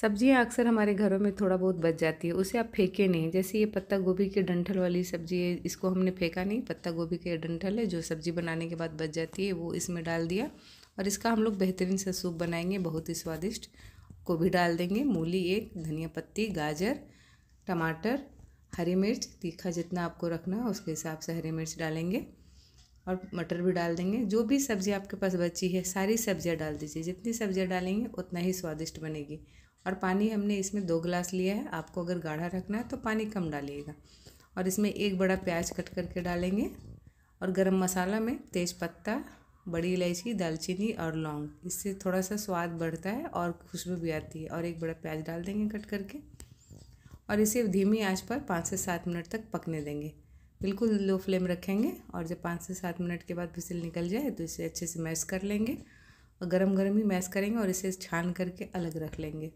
सब्जियां अक्सर हमारे घरों में थोड़ा बहुत बच जाती है उसे आप फेंके नहीं जैसे ये पत्ता गोभी के डंठल वाली सब्जी है इसको हमने फेंका नहीं पत्ता गोभी के डंठल है जो सब्जी बनाने के बाद बच जाती है वो इसमें डाल दिया और इसका हम लोग बेहतरीन सा सूप बनाएंगे बहुत ही स्वादिष्ट गोभी डाल देंगे मूली एक धनिया पत्ती गाजर टमाटर हरी मिर्च तीखा जितना आपको रखना है उसके हिसाब से हरी मिर्च डालेंगे और मटर भी डाल देंगे जो भी सब्ज़ी आपके पास बची है सारी सब्ज़ियाँ डाल दीजिए जितनी सब्ज़ियाँ डालेंगे उतना ही स्वादिष्ट बनेगी और पानी हमने इसमें दो गिलास लिया है आपको अगर गाढ़ा रखना है तो पानी कम डालिएगा और इसमें एक बड़ा प्याज कट करके डालेंगे और गरम मसाला में तेज़पत्ता बड़ी इलायची दालचीनी और लौंग इससे थोड़ा सा स्वाद बढ़ता है और खुशबू भी आती है और एक बड़ा प्याज डाल देंगे कट करके और इसे धीमी आंच पर पाँच से सात मिनट तक पकने देंगे बिल्कुल लो फ्लेम रखेंगे और जब पाँच से सात मिनट के बाद फिसल निकल जाए तो इसे अच्छे से मैश कर लेंगे और गर्म गर्म ही मैश करेंगे और इसे छान करके अलग रख लेंगे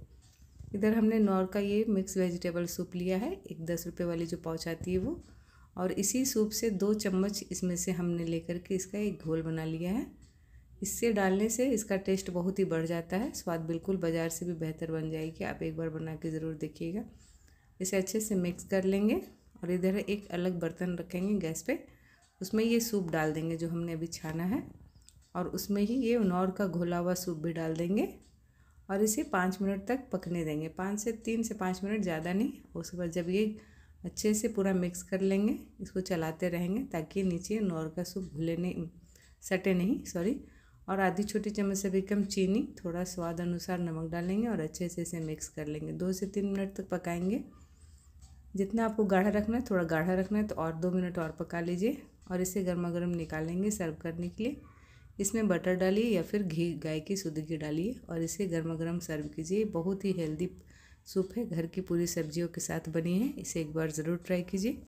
इधर हमने नौर का ये मिक्स वेजिटेबल सूप लिया है एक दस रुपये वाली जो पाउच आती है वो और इसी सूप से दो चम्मच इसमें से हमने लेकर के इसका एक घोल बना लिया है इससे डालने से इसका टेस्ट बहुत ही बढ़ जाता है स्वाद बिल्कुल बाज़ार से भी बेहतर बन जाएगी आप एक बार बना के ज़रूर देखिएगा इसे अच्छे से मिक्स कर लेंगे और इधर एक अलग बर्तन रखेंगे गैस पे उसमें ये सूप डाल देंगे जो हमने अभी छाना है और उसमें ही ये नौर का घोला हुआ सूप भी डाल देंगे और इसे पाँच मिनट तक पकने देंगे पाँच से तीन से पाँच मिनट ज़्यादा नहीं उसके बाद जब ये अच्छे से पूरा मिक्स कर लेंगे इसको चलाते रहेंगे ताकि नीचे नोर का सूप भूले नहीं सटे नहीं सॉरी और आधी छोटी चम्मच से भी कम चीनी थोड़ा स्वाद अनुसार नमक डालेंगे और अच्छे से इसे मिक्स कर लेंगे दो से तीन मिनट तक पकाएंगे जितना आपको गाढ़ा रखना है थोड़ा गाढ़ा रखना है तो और दो मिनट और पका लीजिए और इसे गर्मा गर्म निकालेंगे सर्व करने के लिए इसमें बटर डालिए या फिर घी गाय की शुद्ध घी डालिए और इसे गर्मा गर्म सर्व कीजिए बहुत ही हेल्दी सूप है घर की पूरी सब्जियों के साथ बनी है इसे एक बार ज़रूर ट्राई कीजिए